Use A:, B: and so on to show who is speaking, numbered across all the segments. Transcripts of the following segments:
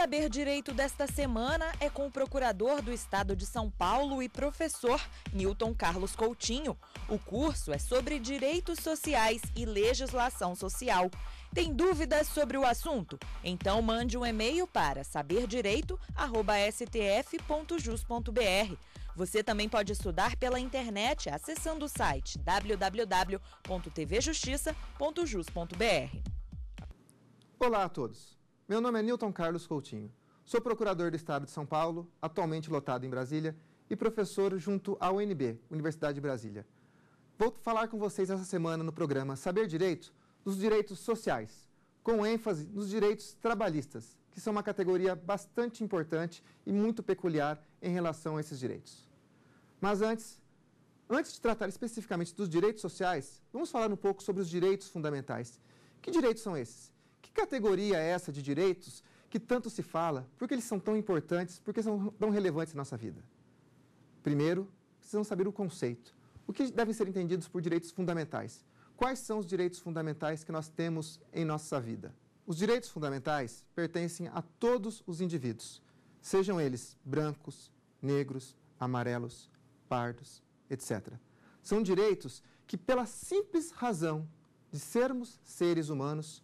A: Saber Direito desta semana é com o procurador do Estado de São Paulo e professor Newton Carlos Coutinho. O curso é sobre direitos sociais e legislação social. Tem dúvidas sobre o assunto? Então mande um e-mail para saberdireito@stf.jus.br. Você também pode estudar pela internet acessando o site www.tvjustiça.jus.br. Olá a todos. Meu nome é Newton Carlos Coutinho. Sou procurador do Estado de São Paulo, atualmente lotado em Brasília, e professor junto à UNB, Universidade de Brasília. Vou falar com vocês essa semana no programa Saber Direito dos direitos sociais, com ênfase nos direitos trabalhistas, que são uma categoria bastante importante e muito peculiar em relação a esses direitos. Mas antes, antes de tratar especificamente dos direitos sociais, vamos falar um pouco sobre os direitos fundamentais. Que direitos são esses? Que categoria é essa de direitos que tanto se fala? Por que eles são tão importantes? Por que são tão relevantes na nossa vida? Primeiro, precisamos saber o conceito. O que devem ser entendidos por direitos fundamentais? Quais são os direitos fundamentais que nós temos em nossa vida? Os direitos fundamentais pertencem a todos os indivíduos, sejam eles brancos, negros, amarelos, pardos, etc. São direitos que, pela simples razão de sermos seres humanos,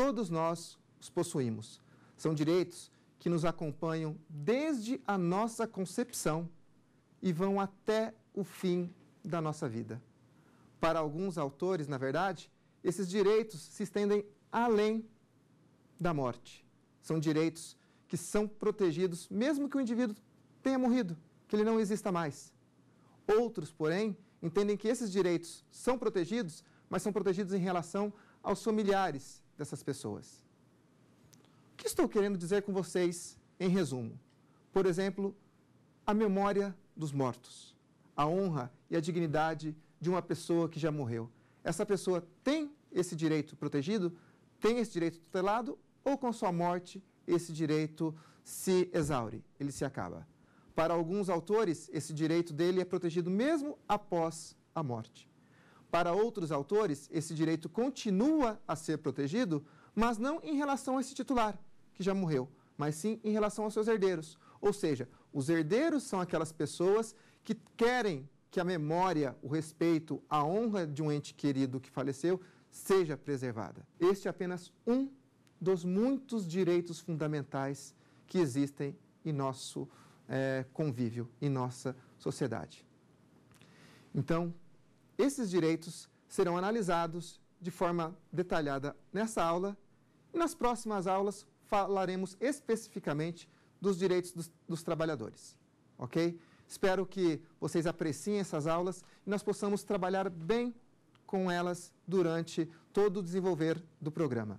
A: todos nós os possuímos. São direitos que nos acompanham desde a nossa concepção e vão até o fim da nossa vida. Para alguns autores, na verdade, esses direitos se estendem além da morte. São direitos que são protegidos mesmo que o indivíduo tenha morrido, que ele não exista mais. Outros, porém, entendem que esses direitos são protegidos, mas são protegidos em relação aos familiares dessas pessoas. O que estou querendo dizer com vocês, em resumo? Por exemplo, a memória dos mortos, a honra e a dignidade de uma pessoa que já morreu. Essa pessoa tem esse direito protegido? Tem esse direito tutelado? Ou com sua morte, esse direito se exaure, ele se acaba? Para alguns autores, esse direito dele é protegido mesmo após a morte. Para outros autores, esse direito continua a ser protegido, mas não em relação a esse titular, que já morreu, mas sim em relação aos seus herdeiros. Ou seja, os herdeiros são aquelas pessoas que querem que a memória, o respeito, a honra de um ente querido que faleceu seja preservada. Este é apenas um dos muitos direitos fundamentais que existem em nosso é, convívio, em nossa sociedade. Então, esses direitos serão analisados de forma detalhada nessa aula. E nas próximas aulas falaremos especificamente dos direitos dos, dos trabalhadores, ok? Espero que vocês apreciem essas aulas e nós possamos trabalhar bem com elas durante todo o desenvolver do programa.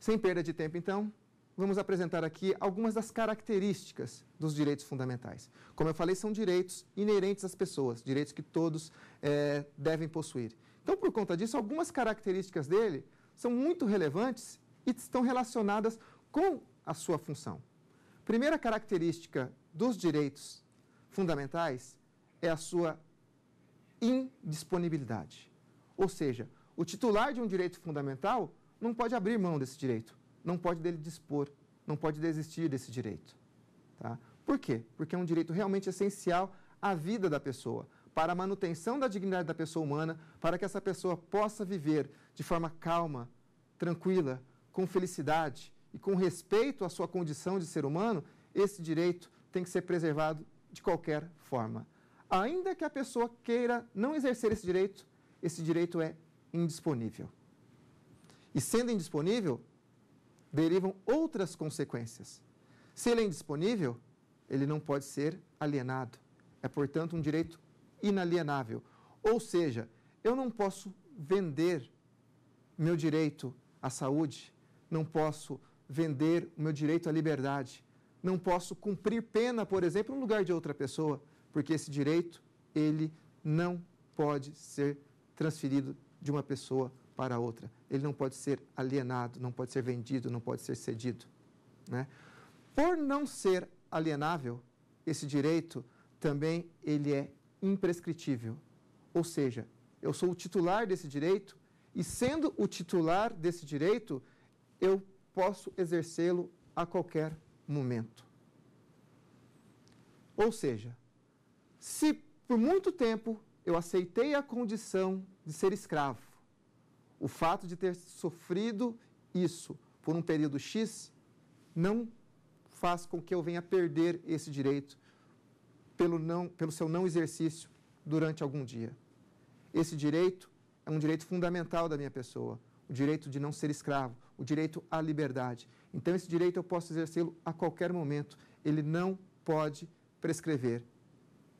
A: Sem perda de tempo, então, vamos apresentar aqui algumas das características dos direitos fundamentais. Como eu falei, são direitos inerentes às pessoas, direitos que todos é, devem possuir. Então, por conta disso, algumas características dele são muito relevantes e estão relacionadas com a sua função. Primeira característica dos direitos fundamentais é a sua indisponibilidade. Ou seja, o titular de um direito fundamental não pode abrir mão desse direito não pode dele dispor, não pode desistir desse direito. Tá? Por quê? Porque é um direito realmente essencial à vida da pessoa, para a manutenção da dignidade da pessoa humana, para que essa pessoa possa viver de forma calma, tranquila, com felicidade e com respeito à sua condição de ser humano, esse direito tem que ser preservado de qualquer forma. Ainda que a pessoa queira não exercer esse direito, esse direito é indisponível. E sendo indisponível, derivam outras consequências. Se ele é indisponível, ele não pode ser alienado. É, portanto, um direito inalienável. Ou seja, eu não posso vender meu direito à saúde, não posso vender o meu direito à liberdade, não posso cumprir pena, por exemplo, no lugar de outra pessoa, porque esse direito ele não pode ser transferido de uma pessoa para outra. Ele não pode ser alienado, não pode ser vendido, não pode ser cedido. Né? Por não ser alienável, esse direito também ele é imprescritível. Ou seja, eu sou o titular desse direito e sendo o titular desse direito, eu posso exercê-lo a qualquer momento. Ou seja, se por muito tempo eu aceitei a condição de ser escravo, o fato de ter sofrido isso por um período X não faz com que eu venha perder esse direito pelo, não, pelo seu não exercício durante algum dia. Esse direito é um direito fundamental da minha pessoa, o direito de não ser escravo, o direito à liberdade. Então, esse direito eu posso exercê-lo a qualquer momento, ele não pode prescrever.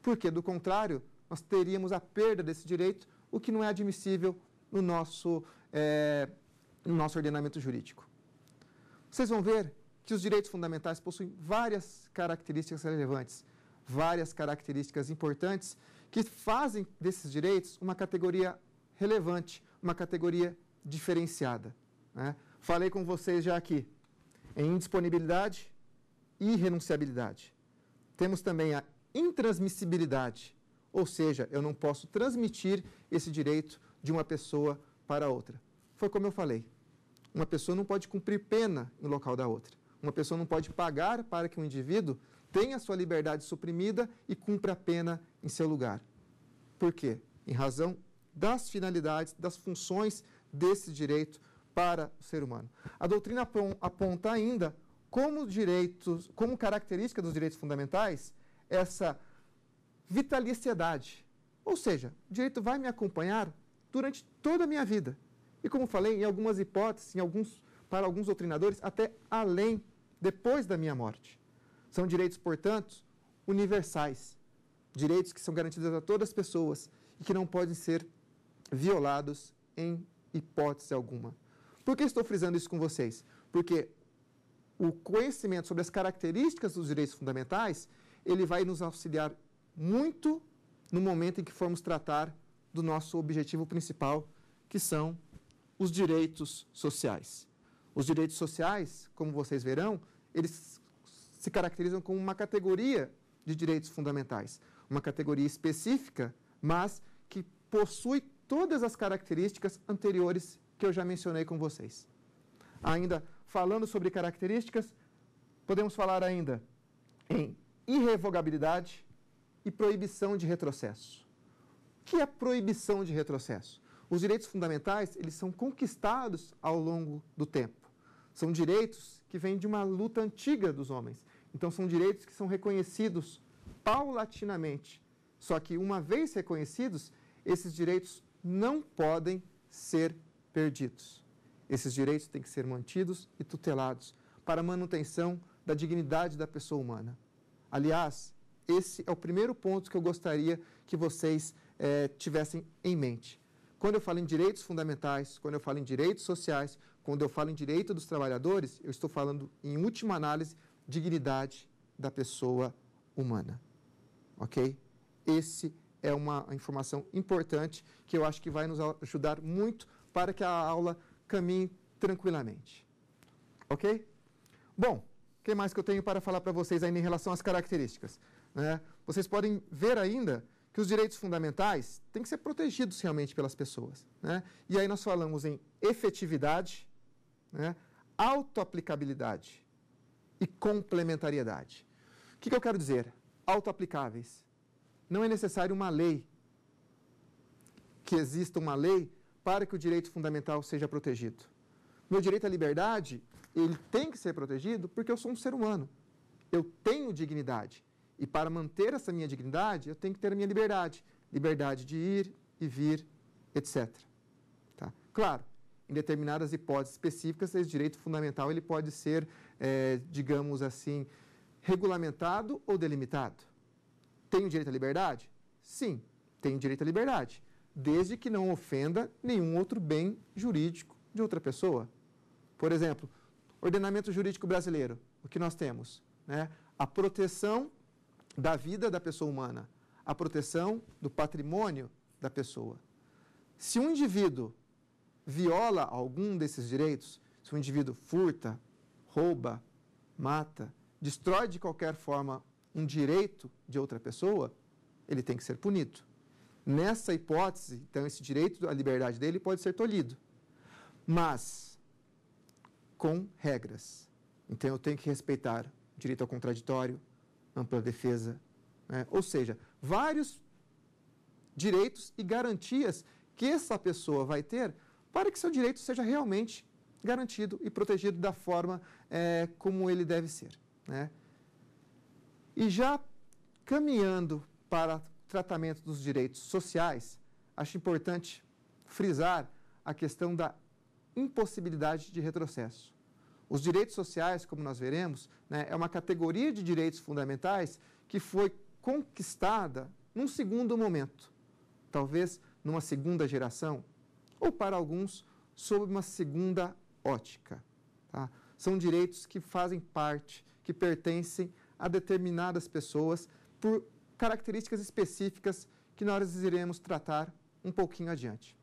A: Porque, do contrário, nós teríamos a perda desse direito, o que não é admissível no nosso, é, no nosso ordenamento jurídico. Vocês vão ver que os direitos fundamentais possuem várias características relevantes, várias características importantes que fazem desses direitos uma categoria relevante, uma categoria diferenciada. Né? Falei com vocês já aqui em indisponibilidade e renunciabilidade. Temos também a intransmissibilidade, ou seja, eu não posso transmitir esse direito de uma pessoa para outra. Foi como eu falei. Uma pessoa não pode cumprir pena no local da outra. Uma pessoa não pode pagar para que um indivíduo tenha sua liberdade suprimida e cumpra a pena em seu lugar. Por quê? Em razão das finalidades, das funções desse direito para o ser humano. A doutrina aponta ainda como direitos, como característica dos direitos fundamentais, essa vitaliciedade. Ou seja, o direito vai me acompanhar durante toda a minha vida. E como falei, em algumas hipóteses, em alguns, para alguns doutrinadores, até além, depois da minha morte. São direitos, portanto, universais. Direitos que são garantidos a todas as pessoas e que não podem ser violados em hipótese alguma. Por que estou frisando isso com vocês? Porque o conhecimento sobre as características dos direitos fundamentais, ele vai nos auxiliar muito no momento em que formos tratar do nosso objetivo principal, que são os direitos sociais. Os direitos sociais, como vocês verão, eles se caracterizam como uma categoria de direitos fundamentais, uma categoria específica, mas que possui todas as características anteriores que eu já mencionei com vocês. Ainda falando sobre características, podemos falar ainda em irrevogabilidade e proibição de retrocesso que é a proibição de retrocesso. Os direitos fundamentais, eles são conquistados ao longo do tempo. São direitos que vêm de uma luta antiga dos homens. Então, são direitos que são reconhecidos paulatinamente. Só que, uma vez reconhecidos, esses direitos não podem ser perdidos. Esses direitos têm que ser mantidos e tutelados para a manutenção da dignidade da pessoa humana. Aliás, esse é o primeiro ponto que eu gostaria que vocês é, tivessem em mente. Quando eu falo em direitos fundamentais, quando eu falo em direitos sociais, quando eu falo em direito dos trabalhadores, eu estou falando, em última análise, dignidade da pessoa humana. Ok? Esse é uma informação importante que eu acho que vai nos ajudar muito para que a aula caminhe tranquilamente. Ok? Bom, o que mais que eu tenho para falar para vocês ainda em relação às características? Né? Vocês podem ver ainda que os direitos fundamentais têm que ser protegidos realmente pelas pessoas. Né? E aí nós falamos em efetividade, né? autoaplicabilidade e complementariedade. O que, que eu quero dizer? Autoaplicáveis. Não é necessário uma lei, que exista uma lei para que o direito fundamental seja protegido. Meu direito à liberdade, ele tem que ser protegido porque eu sou um ser humano. Eu tenho dignidade. E para manter essa minha dignidade, eu tenho que ter a minha liberdade. Liberdade de ir e vir, etc. Tá? Claro, em determinadas hipóteses específicas, esse direito fundamental ele pode ser, é, digamos assim, regulamentado ou delimitado. Tenho direito à liberdade? Sim, tenho direito à liberdade, desde que não ofenda nenhum outro bem jurídico de outra pessoa. Por exemplo, ordenamento jurídico brasileiro, o que nós temos? Né? A proteção da vida da pessoa humana, a proteção do patrimônio da pessoa. Se um indivíduo viola algum desses direitos, se um indivíduo furta, rouba, mata, destrói de qualquer forma um direito de outra pessoa, ele tem que ser punido. Nessa hipótese, então, esse direito à liberdade dele pode ser tolhido, mas com regras. Então, eu tenho que respeitar o direito ao contraditório, ampla defesa. Né? Ou seja, vários direitos e garantias que essa pessoa vai ter para que seu direito seja realmente garantido e protegido da forma é, como ele deve ser. Né? E já caminhando para tratamento dos direitos sociais, acho importante frisar a questão da impossibilidade de retrocesso. Os direitos sociais, como nós veremos, né, é uma categoria de direitos fundamentais que foi conquistada num segundo momento, talvez numa segunda geração, ou para alguns, sob uma segunda ótica. Tá? São direitos que fazem parte, que pertencem a determinadas pessoas por características específicas que nós iremos tratar um pouquinho adiante.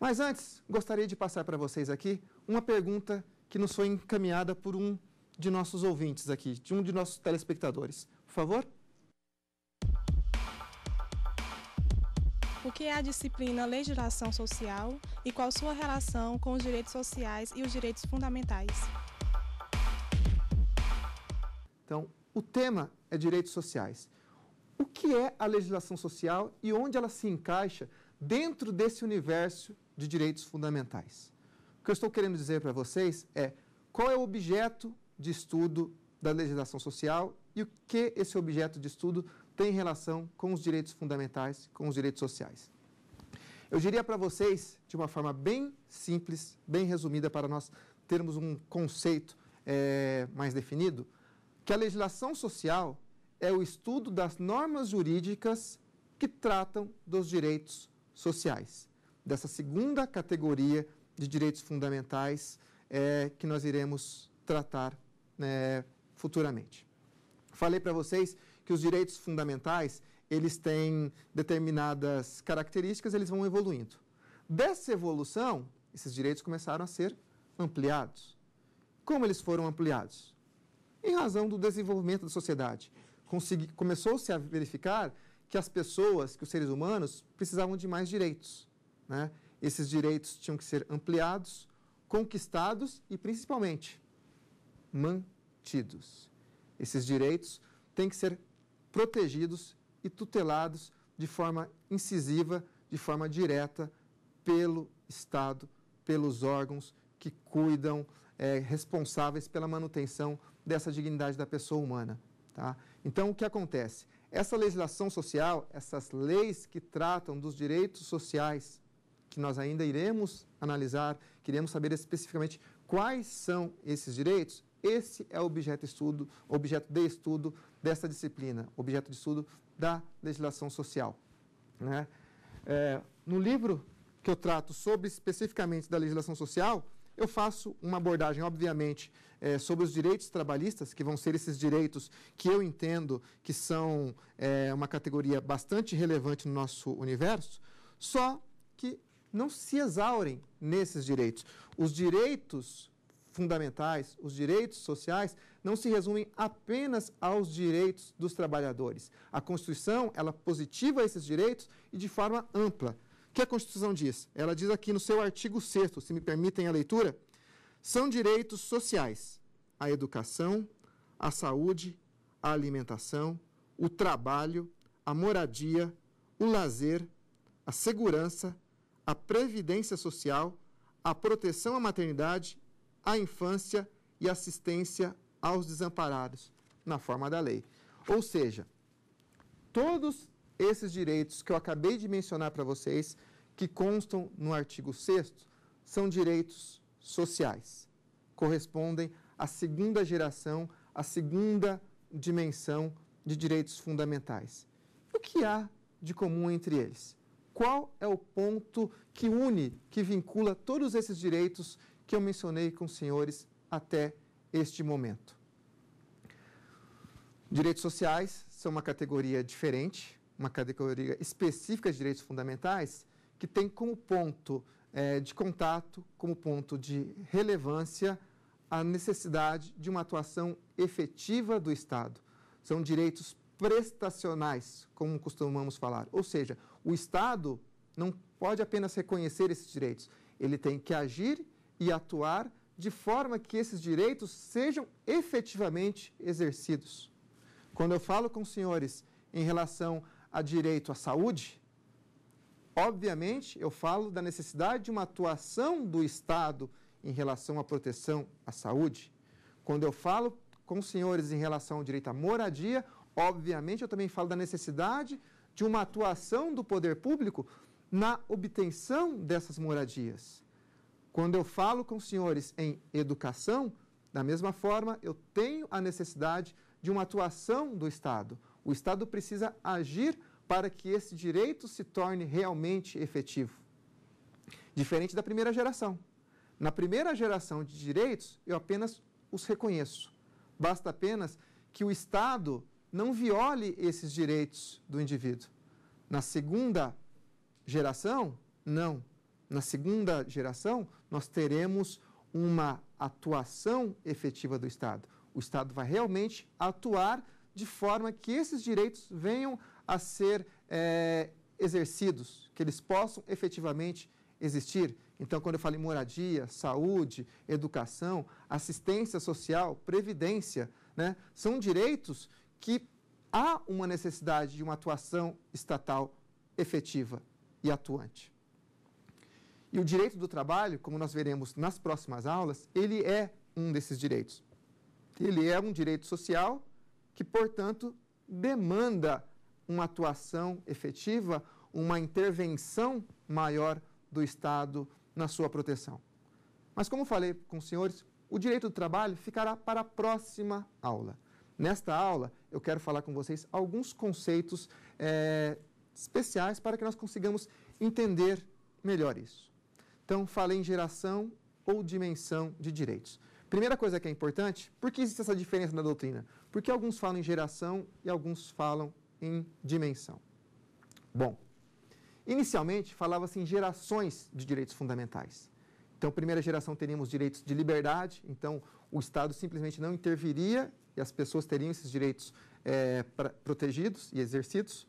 A: Mas antes, gostaria de passar para vocês aqui uma pergunta que nos foi encaminhada por um de nossos ouvintes aqui, de um de nossos telespectadores. Por favor. O que é a disciplina legislação social e qual sua relação com os direitos sociais e os direitos fundamentais? Então, o tema é direitos sociais. O que é a legislação social e onde ela se encaixa dentro desse universo de direitos fundamentais? O que eu estou querendo dizer para vocês é qual é o objeto de estudo da legislação social e o que esse objeto de estudo tem relação com os direitos fundamentais, com os direitos sociais. Eu diria para vocês, de uma forma bem simples, bem resumida, para nós termos um conceito é, mais definido, que a legislação social é o estudo das normas jurídicas que tratam dos direitos sociais, dessa segunda categoria de direitos fundamentais é, que nós iremos tratar né, futuramente. Falei para vocês que os direitos fundamentais eles têm determinadas características, eles vão evoluindo. Dessa evolução, esses direitos começaram a ser ampliados. Como eles foram ampliados? Em razão do desenvolvimento da sociedade. Começou-se a verificar que as pessoas, que os seres humanos, precisavam de mais direitos. Né? Esses direitos tinham que ser ampliados, conquistados e, principalmente, mantidos. Esses direitos têm que ser protegidos e tutelados de forma incisiva, de forma direta, pelo Estado, pelos órgãos que cuidam, é, responsáveis pela manutenção dessa dignidade da pessoa humana. Tá? Então, o que acontece? Essa legislação social, essas leis que tratam dos direitos sociais que nós ainda iremos analisar, queremos saber especificamente quais são esses direitos. Esse é o objeto de estudo, objeto de estudo dessa disciplina, objeto de estudo da legislação social. Né? É, no livro que eu trato sobre especificamente da legislação social, eu faço uma abordagem, obviamente, é, sobre os direitos trabalhistas, que vão ser esses direitos que eu entendo que são é, uma categoria bastante relevante no nosso universo, só que não se exaurem nesses direitos. Os direitos fundamentais, os direitos sociais, não se resumem apenas aos direitos dos trabalhadores. A Constituição, ela positiva esses direitos e de forma ampla. O que a Constituição diz? Ela diz aqui no seu artigo 6 se me permitem a leitura, são direitos sociais a educação, a saúde, a alimentação, o trabalho, a moradia, o lazer, a segurança, a previdência social, a proteção à maternidade, à infância e assistência aos desamparados, na forma da lei. Ou seja, todos esses direitos que eu acabei de mencionar para vocês, que constam no artigo 6, são direitos sociais. Correspondem à segunda geração, à segunda dimensão de direitos fundamentais. O que há de comum entre eles? qual é o ponto que une, que vincula todos esses direitos que eu mencionei com os senhores até este momento. Direitos sociais são uma categoria diferente, uma categoria específica de direitos fundamentais, que tem como ponto eh, de contato, como ponto de relevância, a necessidade de uma atuação efetiva do Estado. São direitos prestacionais, como costumamos falar, ou seja, o Estado não pode apenas reconhecer esses direitos, ele tem que agir e atuar de forma que esses direitos sejam efetivamente exercidos. Quando eu falo com os senhores em relação a direito à saúde, obviamente eu falo da necessidade de uma atuação do Estado em relação à proteção à saúde. Quando eu falo com os senhores em relação ao direito à moradia, obviamente eu também falo da necessidade de uma atuação do poder público na obtenção dessas moradias. Quando eu falo com os senhores em educação, da mesma forma, eu tenho a necessidade de uma atuação do Estado. O Estado precisa agir para que esse direito se torne realmente efetivo. Diferente da primeira geração. Na primeira geração de direitos, eu apenas os reconheço. Basta apenas que o Estado não viole esses direitos do indivíduo. Na segunda geração, não. Na segunda geração, nós teremos uma atuação efetiva do Estado. O Estado vai realmente atuar de forma que esses direitos venham a ser é, exercidos, que eles possam efetivamente existir. Então, quando eu falo em moradia, saúde, educação, assistência social, previdência, né, são direitos que há uma necessidade de uma atuação estatal efetiva e atuante. E o direito do trabalho, como nós veremos nas próximas aulas, ele é um desses direitos. Ele é um direito social que, portanto, demanda uma atuação efetiva, uma intervenção maior do Estado na sua proteção. Mas, como falei com os senhores, o direito do trabalho ficará para a próxima aula. Nesta aula, eu quero falar com vocês alguns conceitos é, especiais para que nós consigamos entender melhor isso. Então, falei em geração ou dimensão de direitos. Primeira coisa que é importante, por que existe essa diferença na doutrina? Porque alguns falam em geração e alguns falam em dimensão. Bom, inicialmente falava-se em gerações de direitos fundamentais. Então, primeira geração teríamos direitos de liberdade, então o Estado simplesmente não interviria e as pessoas teriam esses direitos é, pra, protegidos e exercidos.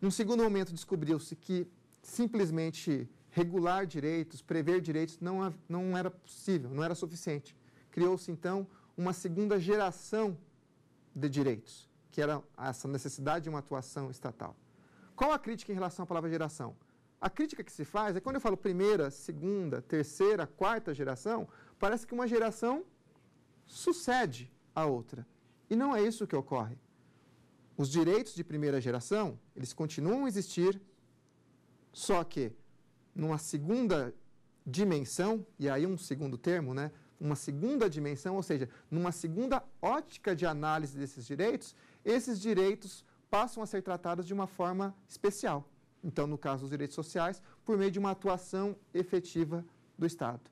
A: Num segundo momento, descobriu-se que simplesmente regular direitos, prever direitos, não, não era possível, não era suficiente. Criou-se, então, uma segunda geração de direitos, que era essa necessidade de uma atuação estatal. Qual a crítica em relação à palavra geração? A crítica que se faz é quando eu falo primeira, segunda, terceira, quarta geração, parece que uma geração sucede a outra. E não é isso que ocorre. Os direitos de primeira geração, eles continuam a existir, só que numa segunda dimensão, e aí um segundo termo, né? uma segunda dimensão, ou seja, numa segunda ótica de análise desses direitos, esses direitos passam a ser tratados de uma forma especial. Então, no caso dos direitos sociais, por meio de uma atuação efetiva do Estado.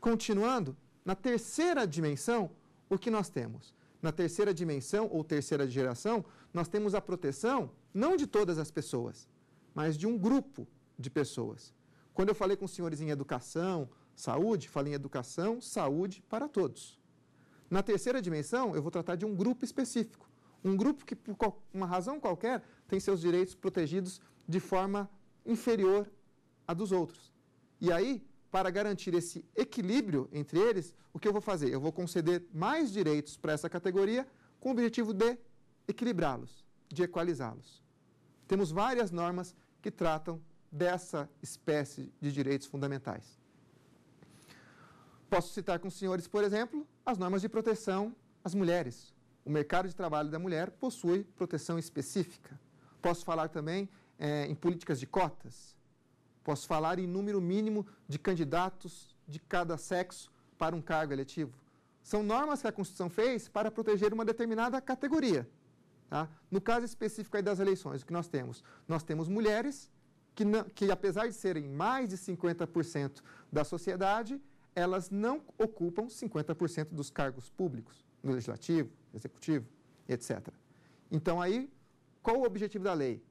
A: Continuando, na terceira dimensão, o que nós temos? Na terceira dimensão ou terceira geração, nós temos a proteção não de todas as pessoas, mas de um grupo de pessoas. Quando eu falei com os senhores em educação, saúde, falei em educação, saúde para todos. Na terceira dimensão, eu vou tratar de um grupo específico. Um grupo que, por uma razão qualquer, tem seus direitos protegidos de forma inferior a dos outros. E aí, para garantir esse equilíbrio entre eles, o que eu vou fazer? Eu vou conceder mais direitos para essa categoria com o objetivo de equilibrá-los, de equalizá-los. Temos várias normas que tratam dessa espécie de direitos fundamentais. Posso citar com os senhores, por exemplo, as normas de proteção às mulheres. O mercado de trabalho da mulher possui proteção específica. Posso falar também é, em políticas de cotas, Posso falar em número mínimo de candidatos de cada sexo para um cargo eletivo. São normas que a Constituição fez para proteger uma determinada categoria. Tá? No caso específico das eleições, o que nós temos? Nós temos mulheres que, não, que apesar de serem mais de 50% da sociedade, elas não ocupam 50% dos cargos públicos, no legislativo, executivo, etc. Então, aí, qual o objetivo da lei?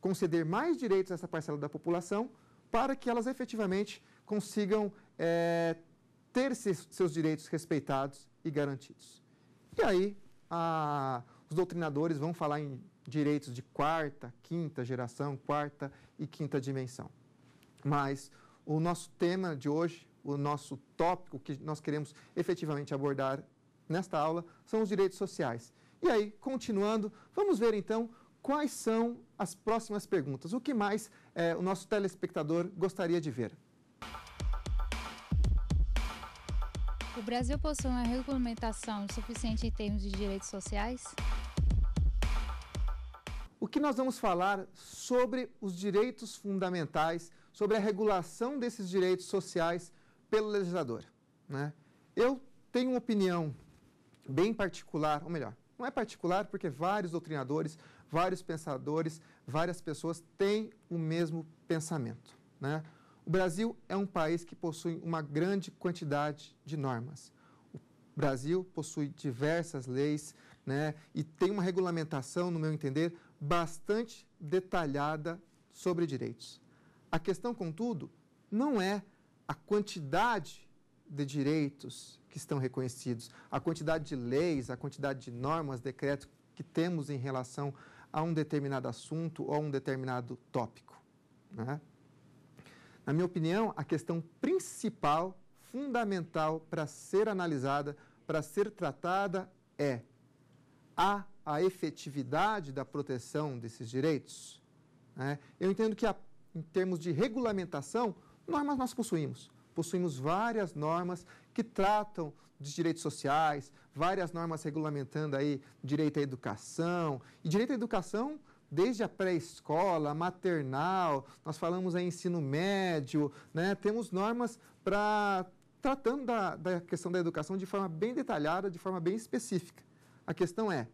A: Conceder mais direitos a essa parcela da população para que elas efetivamente consigam é, ter seus direitos respeitados e garantidos. E aí, a, os doutrinadores vão falar em direitos de quarta, quinta geração, quarta e quinta dimensão. Mas o nosso tema de hoje, o nosso tópico que nós queremos efetivamente abordar nesta aula são os direitos sociais. E aí, continuando, vamos ver então quais são as próximas perguntas? O que mais é, o nosso telespectador gostaria de ver? O Brasil possui uma regulamentação suficiente em termos de direitos sociais? O que nós vamos falar sobre os direitos fundamentais, sobre a regulação desses direitos sociais pelo legislador? Né? Eu tenho uma opinião bem particular, ou melhor, não é particular porque vários doutrinadores vários pensadores, várias pessoas têm o mesmo pensamento. Né? O Brasil é um país que possui uma grande quantidade de normas. O Brasil possui diversas leis né, e tem uma regulamentação, no meu entender, bastante detalhada sobre direitos. A questão, contudo, não é a quantidade de direitos que estão reconhecidos, a quantidade de leis, a quantidade de normas, decretos que temos em relação a um determinado assunto ou a um determinado tópico. Né? Na minha opinião, a questão principal, fundamental para ser analisada, para ser tratada, é a a efetividade da proteção desses direitos? Né? Eu entendo que, a, em termos de regulamentação, normas nós possuímos. Possuímos várias normas que tratam dos direitos sociais, várias normas regulamentando aí direito à educação. E direito à educação desde a pré-escola, maternal, nós falamos aí ensino médio, né? Temos normas para tratando da, da questão da educação de forma bem detalhada, de forma bem específica. A questão é,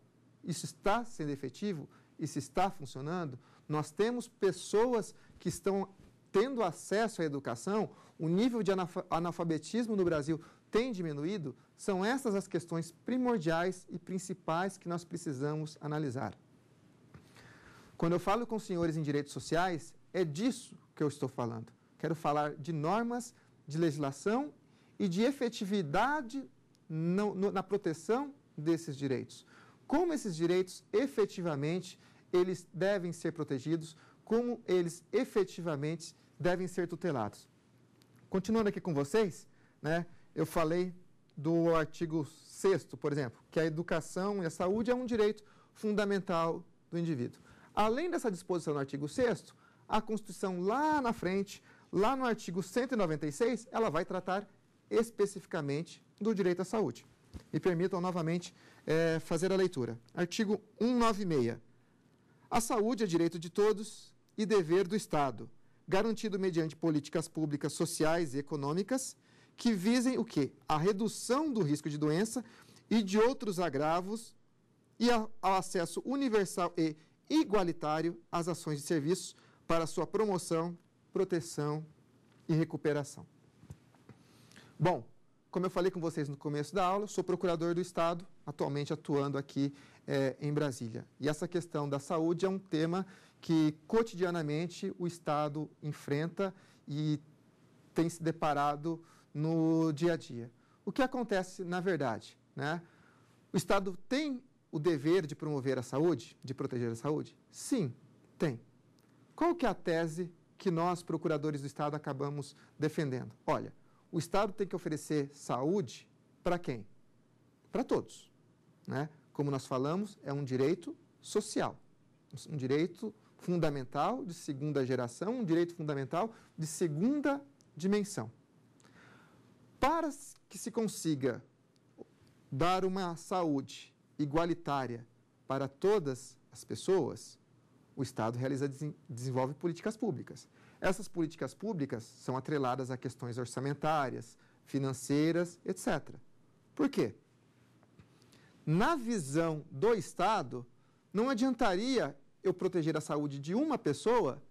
A: isso está sendo efetivo? Isso está funcionando? Nós temos pessoas que estão tendo acesso à educação, o nível de analfabetismo no Brasil tem diminuído? São essas as questões primordiais e principais que nós precisamos analisar. Quando eu falo com os senhores em direitos sociais, é disso que eu estou falando. Quero falar de normas, de legislação e de efetividade no, no, na proteção desses direitos. Como esses direitos efetivamente eles devem ser protegidos, como eles efetivamente devem ser tutelados. Continuando aqui com vocês, né, eu falei do artigo 6 por exemplo, que a educação e a saúde é um direito fundamental do indivíduo. Além dessa disposição no artigo 6 a Constituição lá na frente, lá no artigo 196, ela vai tratar especificamente do direito à saúde. Me permitam novamente é, fazer a leitura. Artigo 196. A saúde é direito de todos e dever do Estado garantido mediante políticas públicas sociais e econômicas que visem o quê? A redução do risco de doença e de outros agravos e ao acesso universal e igualitário às ações de serviços para sua promoção, proteção e recuperação. Bom, como eu falei com vocês no começo da aula, sou procurador do Estado, atualmente atuando aqui é, em Brasília. E essa questão da saúde é um tema que cotidianamente o Estado enfrenta e tem se deparado no dia a dia. O que acontece na verdade? Né? O Estado tem o dever de promover a saúde, de proteger a saúde? Sim, tem. Qual que é a tese que nós, procuradores do Estado, acabamos defendendo? Olha, o Estado tem que oferecer saúde para quem? Para todos. Né? Como nós falamos, é um direito social, um direito fundamental de segunda geração, um direito fundamental de segunda dimensão. Para que se consiga dar uma saúde igualitária para todas as pessoas, o Estado realiza, desenvolve políticas públicas. Essas políticas públicas são atreladas a questões orçamentárias, financeiras, etc. Por quê? Na visão do Estado, não adiantaria eu proteger a saúde de uma pessoa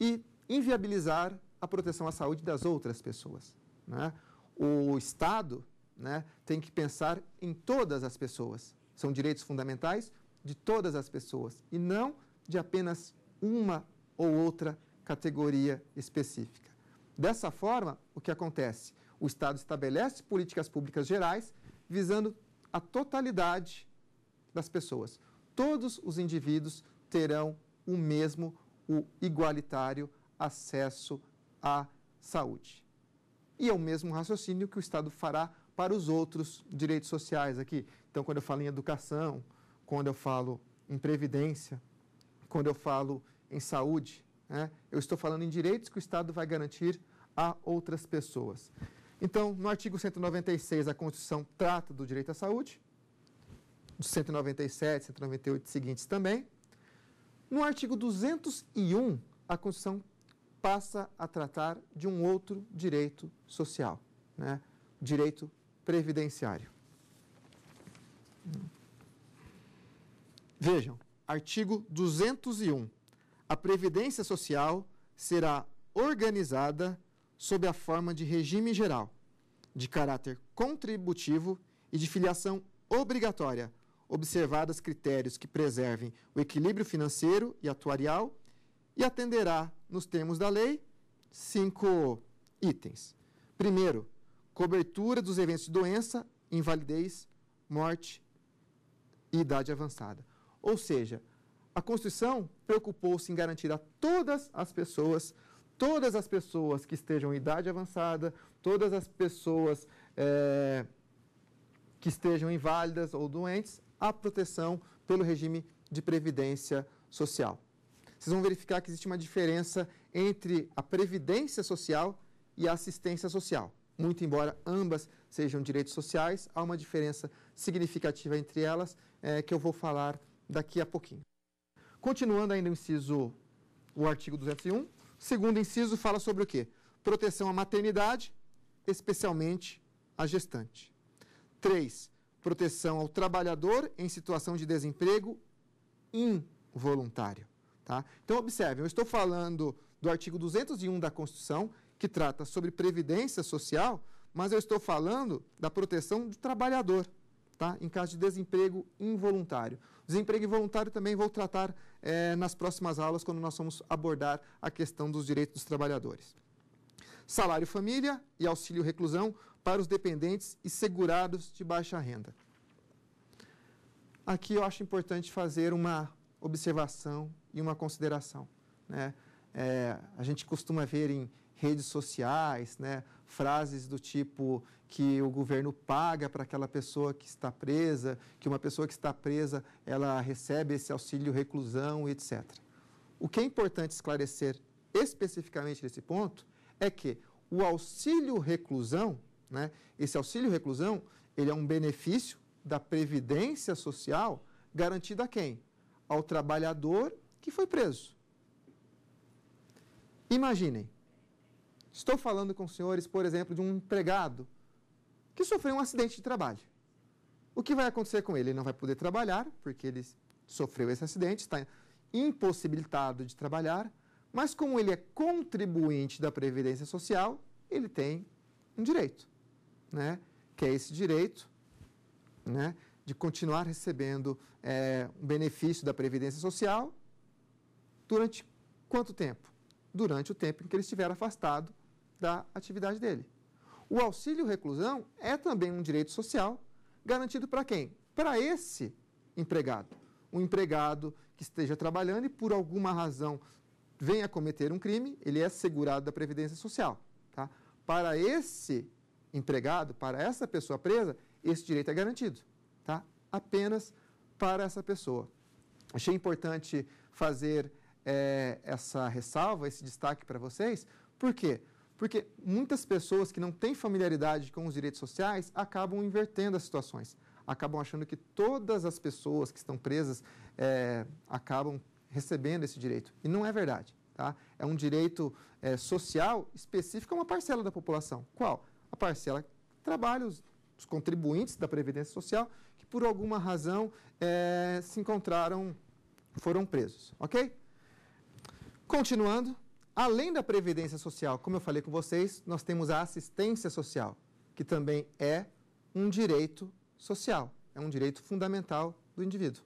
A: e inviabilizar a proteção à saúde das outras pessoas. Né? O Estado né, tem que pensar em todas as pessoas. São direitos fundamentais de todas as pessoas e não de apenas uma ou outra categoria específica. Dessa forma, o que acontece? O Estado estabelece políticas públicas gerais visando a totalidade das pessoas. Todos os indivíduos terão o mesmo, o igualitário acesso à saúde. E é o mesmo raciocínio que o Estado fará para os outros direitos sociais aqui. Então, quando eu falo em educação, quando eu falo em previdência, quando eu falo em saúde, né, eu estou falando em direitos que o Estado vai garantir a outras pessoas. Então, no artigo 196, a Constituição trata do direito à saúde, 197, 198 seguintes também. No artigo 201, a Constituição passa a tratar de um outro direito social, né? direito previdenciário. Vejam, artigo 201. A previdência social será organizada sob a forma de regime geral, de caráter contributivo e de filiação obrigatória, observados critérios que preservem o equilíbrio financeiro e atuarial e atenderá, nos termos da lei, cinco itens. Primeiro, cobertura dos eventos de doença, invalidez, morte e idade avançada. Ou seja, a Constituição preocupou-se em garantir a todas as pessoas, todas as pessoas que estejam em idade avançada, todas as pessoas é, que estejam inválidas ou doentes, a proteção pelo regime de previdência social. Vocês vão verificar que existe uma diferença entre a previdência social e a assistência social. Muito embora ambas sejam direitos sociais, há uma diferença significativa entre elas é, que eu vou falar daqui a pouquinho. Continuando ainda o inciso, o artigo 201, segundo inciso fala sobre o quê? Proteção à maternidade, especialmente à gestante. 3 proteção ao trabalhador em situação de desemprego involuntário. Tá? Então, observem, eu estou falando do artigo 201 da Constituição, que trata sobre previdência social, mas eu estou falando da proteção do trabalhador tá? em caso de desemprego involuntário. Desemprego involuntário também vou tratar é, nas próximas aulas, quando nós vamos abordar a questão dos direitos dos trabalhadores. Salário família e auxílio reclusão para os dependentes e segurados de baixa renda. Aqui eu acho importante fazer uma observação e uma consideração. Né? É, a gente costuma ver em redes sociais né, frases do tipo que o governo paga para aquela pessoa que está presa, que uma pessoa que está presa ela recebe esse auxílio reclusão, etc. O que é importante esclarecer especificamente nesse ponto é que o auxílio reclusão né? Esse auxílio reclusão ele é um benefício da previdência social garantido a quem? Ao trabalhador que foi preso. Imaginem, estou falando com os senhores, por exemplo, de um empregado que sofreu um acidente de trabalho. O que vai acontecer com ele? Ele não vai poder trabalhar, porque ele sofreu esse acidente, está impossibilitado de trabalhar, mas como ele é contribuinte da Previdência Social, ele tem um direito né, que é esse direito né, de continuar recebendo é, um benefício da Previdência Social durante quanto tempo? Durante o tempo em que ele estiver afastado da atividade dele. O auxílio reclusão é também um direito social garantido para quem? Para esse empregado. Um empregado que esteja trabalhando e por alguma razão venha cometer um crime, ele é segurado da Previdência Social. Tá? Para esse empregado, para essa pessoa presa, esse direito é garantido, tá? Apenas para essa pessoa. Achei importante fazer é, essa ressalva, esse destaque para vocês, por quê? Porque muitas pessoas que não têm familiaridade com os direitos sociais acabam invertendo as situações, acabam achando que todas as pessoas que estão presas é, acabam recebendo esse direito. E não é verdade. Tá? É um direito é, social específico a uma parcela da população. Qual? a parcela que trabalha, os, os contribuintes da Previdência Social, que por alguma razão é, se encontraram, foram presos, ok? Continuando, além da Previdência Social, como eu falei com vocês, nós temos a assistência social, que também é um direito social, é um direito fundamental do indivíduo.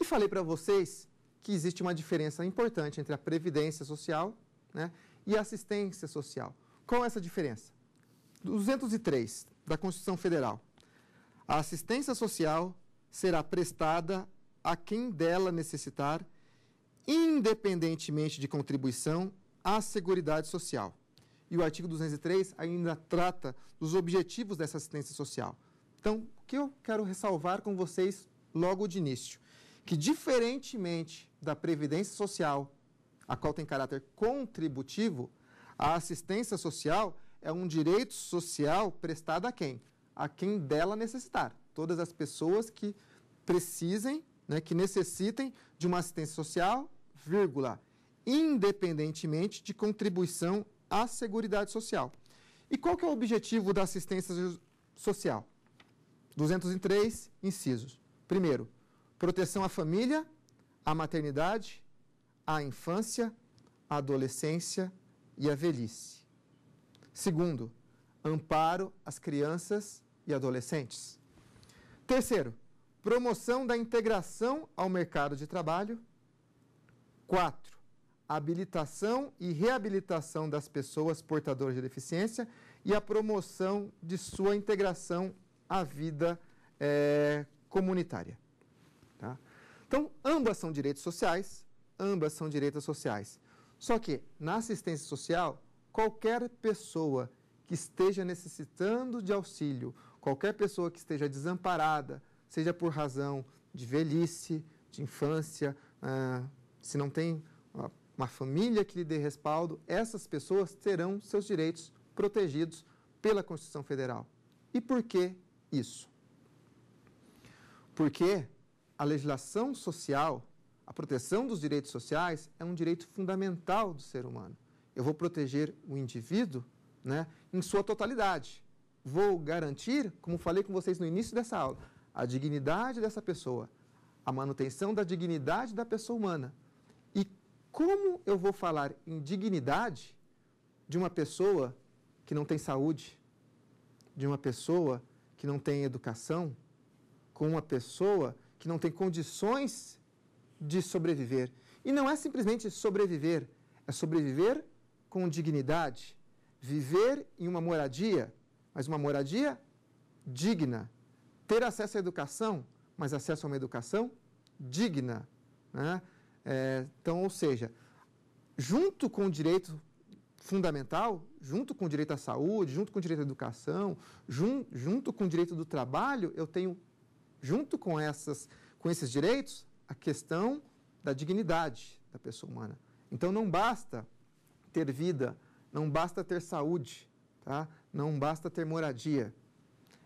A: E falei para vocês que existe uma diferença importante entre a previdência social né, e a assistência social. Qual é essa diferença? 203 da Constituição Federal. A assistência social será prestada a quem dela necessitar, independentemente de contribuição à Seguridade Social. E o artigo 203 ainda trata dos objetivos dessa assistência social. Então, o que eu quero ressalvar com vocês logo de início? Que, diferentemente da Previdência Social, a qual tem caráter contributivo, a assistência social é um direito social prestado a quem? A quem dela necessitar. Todas as pessoas que precisem, né, que necessitem de uma assistência social, vírgula, independentemente de contribuição à Seguridade Social. E qual que é o objetivo da assistência social? 203 incisos. Primeiro, proteção à família, à maternidade, à infância, à adolescência e à velhice. Segundo, amparo às crianças e adolescentes. Terceiro, promoção da integração ao mercado de trabalho. Quatro, habilitação e reabilitação das pessoas portadoras de deficiência e a promoção de sua integração à vida é, comunitária. Tá? Então, ambas são direitos sociais, ambas são direitos sociais. Só que na assistência social, qualquer pessoa que esteja necessitando de auxílio, qualquer pessoa que esteja desamparada, seja por razão de velhice, de infância, ah, se não tem uma família que lhe dê respaldo, essas pessoas terão seus direitos protegidos pela Constituição Federal. E por que isso? Porque a legislação social, a proteção dos direitos sociais, é um direito fundamental do ser humano eu vou proteger o indivíduo né, em sua totalidade. Vou garantir, como falei com vocês no início dessa aula, a dignidade dessa pessoa, a manutenção da dignidade da pessoa humana. E como eu vou falar em dignidade de uma pessoa que não tem saúde, de uma pessoa que não tem educação, com uma pessoa que não tem condições de sobreviver? E não é simplesmente sobreviver, é sobreviver com dignidade, viver em uma moradia, mas uma moradia digna, ter acesso à educação, mas acesso a uma educação digna. Né? É, então, ou seja, junto com o direito fundamental, junto com o direito à saúde, junto com o direito à educação, jun, junto com o direito do trabalho, eu tenho, junto com, essas, com esses direitos, a questão da dignidade da pessoa humana. Então, não basta ter vida, não basta ter saúde, tá? não basta ter moradia.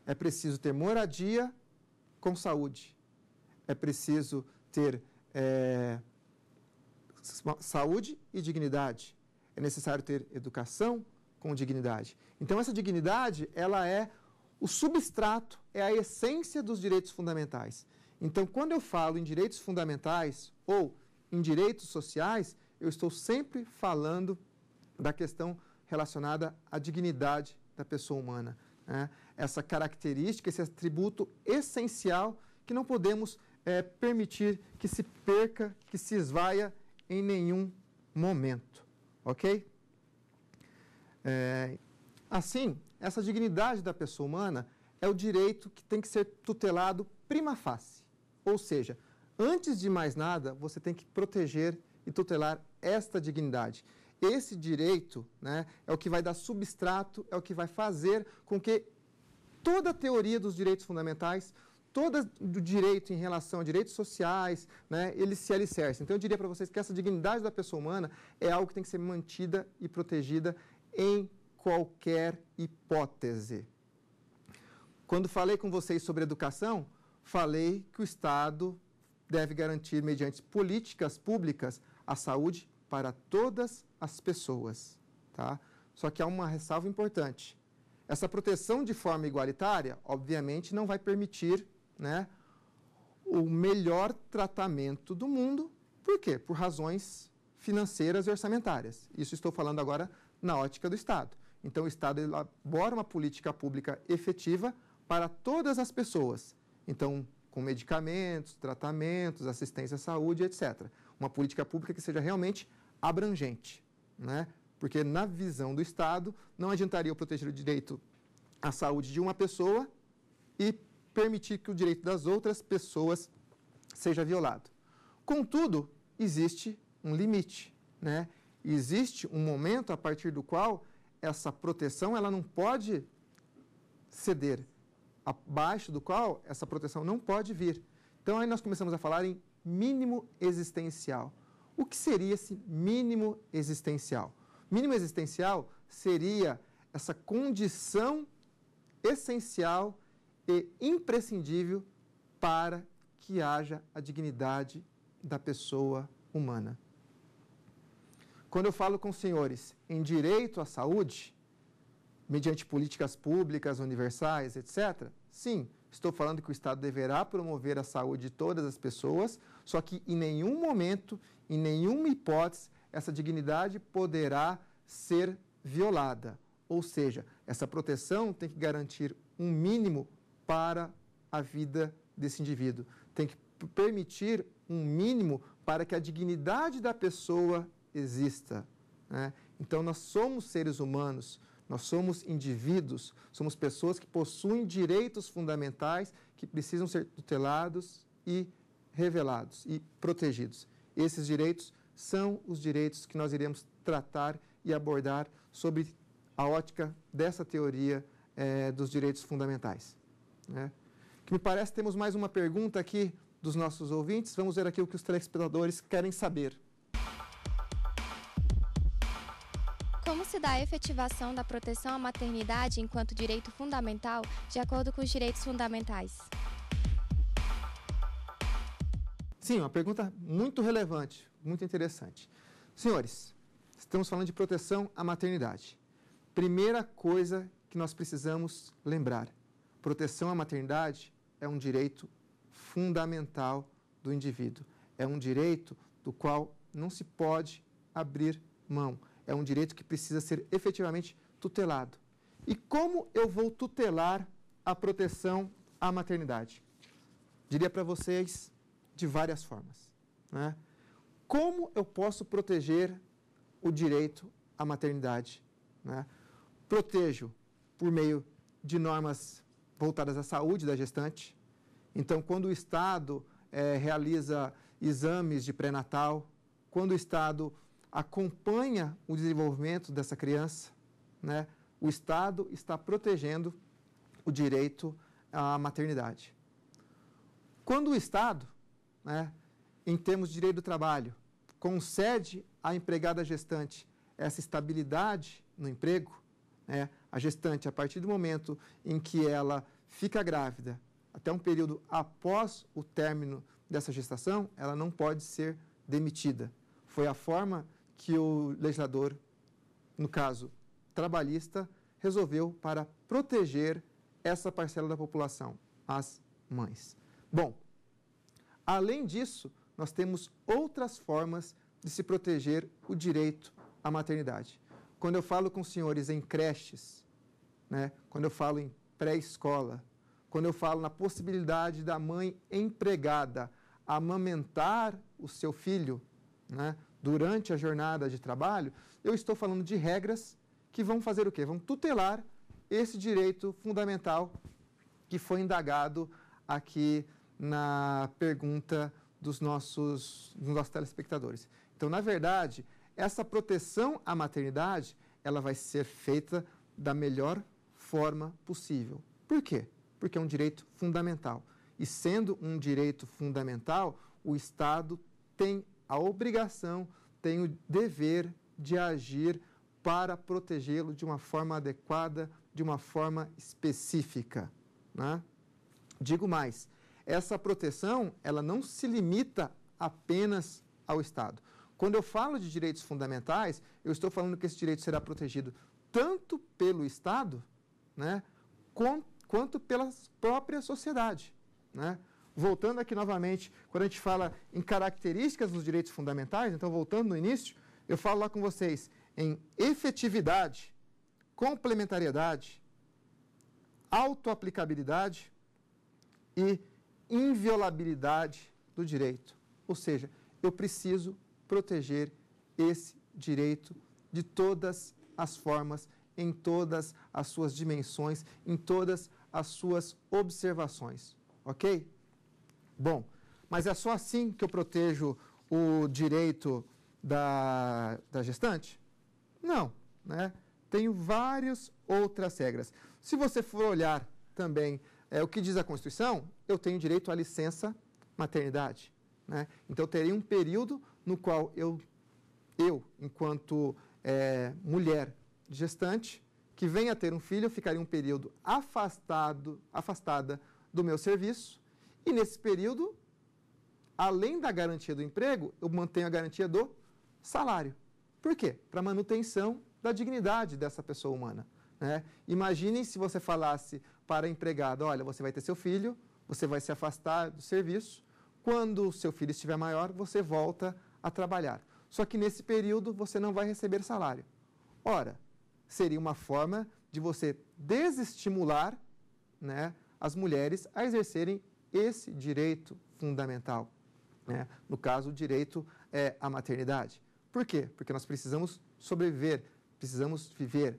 A: É preciso ter moradia com saúde. É preciso ter é, saúde e dignidade. É necessário ter educação com dignidade. Então, essa dignidade, ela é o substrato, é a essência dos direitos fundamentais. Então, quando eu falo em direitos fundamentais ou em direitos sociais, eu estou sempre falando da questão relacionada à dignidade da pessoa humana. Né? Essa característica, esse atributo essencial que não podemos é, permitir que se perca, que se esvaia em nenhum momento. Ok? É, assim, essa dignidade da pessoa humana é o direito que tem que ser tutelado prima facie. Ou seja, antes de mais nada, você tem que proteger e tutelar esta dignidade. Esse direito né, é o que vai dar substrato, é o que vai fazer com que toda a teoria dos direitos fundamentais, todo o direito em relação a direitos sociais, né, ele se alicerce. Então, eu diria para vocês que essa dignidade da pessoa humana é algo que tem que ser mantida e protegida em qualquer hipótese. Quando falei com vocês sobre educação, falei que o Estado deve garantir, mediante políticas públicas, a saúde para todas as pessoas. Tá? Só que há uma ressalva importante. Essa proteção de forma igualitária, obviamente, não vai permitir né, o melhor tratamento do mundo. Por quê? Por razões financeiras e orçamentárias. Isso estou falando agora na ótica do Estado. Então, o Estado elabora uma política pública efetiva para todas as pessoas. Então, com medicamentos, tratamentos, assistência à saúde, etc. Uma política pública que seja realmente abrangente né? Porque na visão do Estado, não adiantaria eu proteger o direito à saúde de uma pessoa e permitir que o direito das outras pessoas seja violado. Contudo, existe um limite, né? Existe um momento a partir do qual essa proteção ela não pode ceder, abaixo do qual essa proteção não pode vir. Então aí nós começamos a falar em mínimo existencial. O que seria esse mínimo existencial? Mínimo existencial seria essa condição essencial e imprescindível para que haja a dignidade da pessoa humana. Quando eu falo com os senhores em direito à saúde, mediante políticas públicas universais, etc., sim, Estou falando que o Estado deverá promover a saúde de todas as pessoas, só que em nenhum momento, em nenhuma hipótese, essa dignidade poderá ser violada. Ou seja, essa proteção tem que garantir um mínimo para a vida desse indivíduo, tem que permitir um mínimo para que a dignidade da pessoa exista. Né? Então, nós somos seres humanos, nós somos indivíduos, somos pessoas que possuem direitos fundamentais que precisam ser tutelados e revelados e protegidos. Esses direitos são os direitos que nós iremos tratar e abordar sobre a ótica dessa teoria eh, dos direitos fundamentais. Né? Que me parece temos mais uma pergunta aqui dos nossos ouvintes. Vamos ver aqui o que os telespectadores querem saber. da efetivação da proteção à maternidade enquanto direito fundamental, de acordo com os direitos fundamentais? Sim, uma pergunta muito relevante, muito interessante. Senhores, estamos falando de proteção à maternidade. Primeira coisa que nós precisamos lembrar: proteção à maternidade é um direito fundamental do indivíduo. É um direito do qual não se pode abrir mão é um direito que precisa ser efetivamente tutelado. E como eu vou tutelar a proteção à maternidade? Diria para vocês de várias formas. Né? Como eu posso proteger o direito à maternidade? Né? Protejo por meio de normas voltadas à saúde da gestante. Então, quando o Estado é, realiza exames de pré-natal, quando o Estado acompanha o desenvolvimento dessa criança, né? o Estado está protegendo o direito à maternidade. Quando o Estado, né, em termos de direito do trabalho, concede à empregada gestante essa estabilidade no emprego, né, a gestante, a partir do momento em que ela fica grávida, até um período após o término dessa gestação, ela não pode ser demitida. Foi a forma que o legislador, no caso trabalhista, resolveu para proteger essa parcela da população, as mães. Bom, além disso, nós temos outras formas de se proteger o direito à maternidade. Quando eu falo com senhores em creches, né, quando eu falo em pré-escola, quando eu falo na possibilidade da mãe empregada amamentar o seu filho, né, durante a jornada de trabalho, eu estou falando de regras que vão fazer o quê? Vão tutelar esse direito fundamental que foi indagado aqui na pergunta dos nossos, dos nossos telespectadores. Então, na verdade, essa proteção à maternidade, ela vai ser feita da melhor forma possível. Por quê? Porque é um direito fundamental. E sendo um direito fundamental, o Estado tem a obrigação, tem o dever de agir para protegê-lo de uma forma adequada, de uma forma específica. Né? Digo mais, essa proteção ela não se limita apenas ao Estado. Quando eu falo de direitos fundamentais, eu estou falando que esse direito será protegido tanto pelo Estado, né, quanto pela própria sociedade, né? voltando aqui novamente, quando a gente fala em características dos direitos fundamentais, então voltando no início, eu falo lá com vocês em efetividade, complementariedade, autoaplicabilidade e inviolabilidade do direito. Ou seja, eu preciso proteger esse direito de todas as formas, em todas as suas dimensões, em todas as suas observações, ok? Bom, mas é só assim que eu protejo o direito da, da gestante? Não, né? Tenho várias outras regras. Se você for olhar também é, o que diz a Constituição, eu tenho direito à licença maternidade. Né? Então, terei um período no qual eu, eu enquanto é, mulher gestante, que venha a ter um filho, eu ficaria um período afastado, afastada do meu serviço e nesse período, além da garantia do emprego, eu mantenho a garantia do salário. Por quê? Para manutenção da dignidade dessa pessoa humana. Né? Imaginem se você falasse para a empregada: olha, você vai ter seu filho, você vai se afastar do serviço, quando o seu filho estiver maior, você volta a trabalhar. Só que nesse período você não vai receber salário. Ora, seria uma forma de você desestimular né, as mulheres a exercerem esse direito fundamental. Né? No caso, o direito é, à maternidade. Por quê? Porque nós precisamos sobreviver, precisamos viver.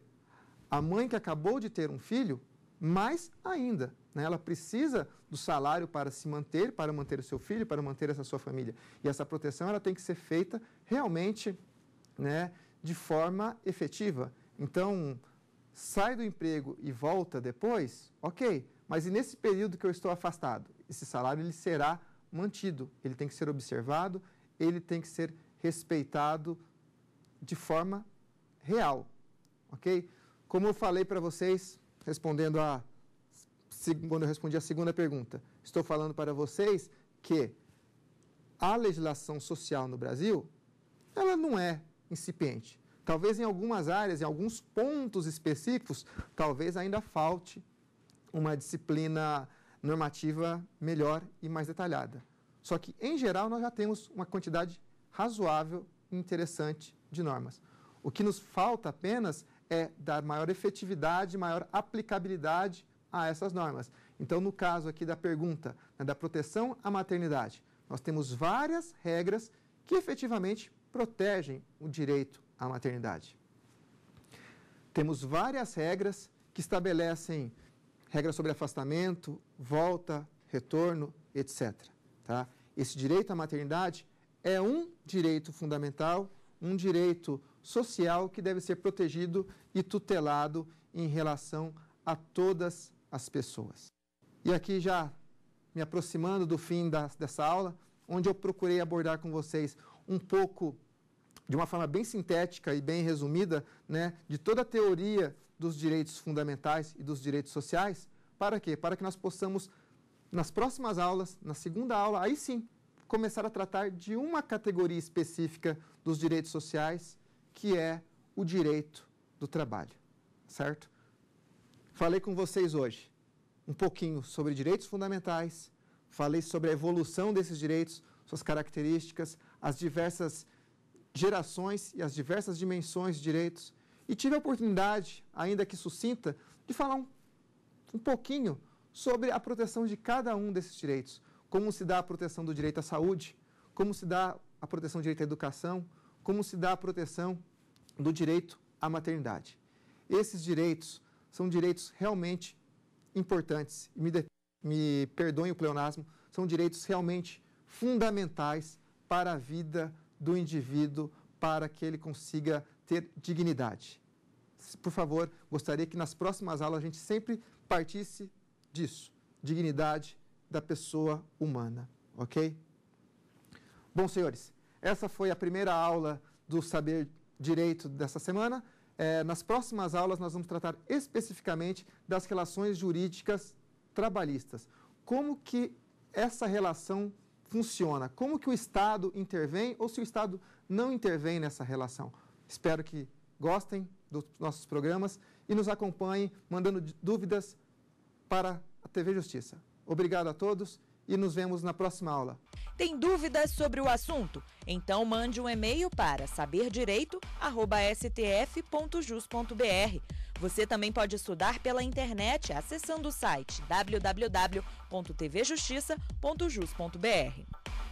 A: A mãe que acabou de ter um filho, mais ainda. Né? Ela precisa do salário para se manter, para manter o seu filho, para manter essa sua família. E essa proteção ela tem que ser feita realmente né, de forma efetiva. Então, sai do emprego e volta depois, ok, mas e nesse período que eu estou afastado? esse salário ele será mantido, ele tem que ser observado, ele tem que ser respeitado de forma real, ok? Como eu falei para vocês, respondendo a quando eu respondi a segunda pergunta, estou falando para vocês que a legislação social no Brasil ela não é incipiente. Talvez em algumas áreas, em alguns pontos específicos, talvez ainda falte uma disciplina normativa melhor e mais detalhada. Só que, em geral, nós já temos uma quantidade razoável e interessante de normas. O que nos falta apenas é dar maior efetividade, maior aplicabilidade a essas normas. Então, no caso aqui da pergunta né, da proteção à maternidade, nós temos várias regras que efetivamente protegem o direito à maternidade. Temos várias regras que estabelecem regras sobre afastamento, volta, retorno, etc. Tá? Esse direito à maternidade é um direito fundamental, um direito social que deve ser protegido e tutelado em relação a todas as pessoas. E aqui já me aproximando do fim da, dessa aula, onde eu procurei abordar com vocês um pouco, de uma forma bem sintética e bem resumida, né, de toda a teoria dos direitos fundamentais e dos direitos sociais. Para quê? Para que nós possamos, nas próximas aulas, na segunda aula, aí sim, começar a tratar de uma categoria específica dos direitos sociais, que é o direito do trabalho, certo? Falei com vocês hoje um pouquinho sobre direitos fundamentais, falei sobre a evolução desses direitos, suas características, as diversas gerações e as diversas dimensões de direitos e tive a oportunidade, ainda que sucinta, de falar um, um pouquinho sobre a proteção de cada um desses direitos. Como se dá a proteção do direito à saúde, como se dá a proteção do direito à educação, como se dá a proteção do direito à maternidade. Esses direitos são direitos realmente importantes, me, me perdoem o pleonasmo, são direitos realmente fundamentais para a vida do indivíduo, para que ele consiga ter dignidade. Por favor, gostaria que nas próximas aulas a gente sempre partisse disso, dignidade da pessoa humana, ok? Bom, senhores, essa foi a primeira aula do Saber Direito dessa semana. É, nas próximas aulas nós vamos tratar especificamente das relações jurídicas trabalhistas. Como que essa relação funciona? Como que o Estado intervém ou se o Estado não intervém nessa relação? Espero que gostem dos nossos programas e nos acompanhem mandando dúvidas para a TV Justiça. Obrigado a todos e nos vemos na próxima aula. Tem dúvidas sobre o assunto? Então mande um e-mail para saberdireito@stf.jus.br. Você também pode estudar pela internet acessando o site www.tvjustiça.jus.br.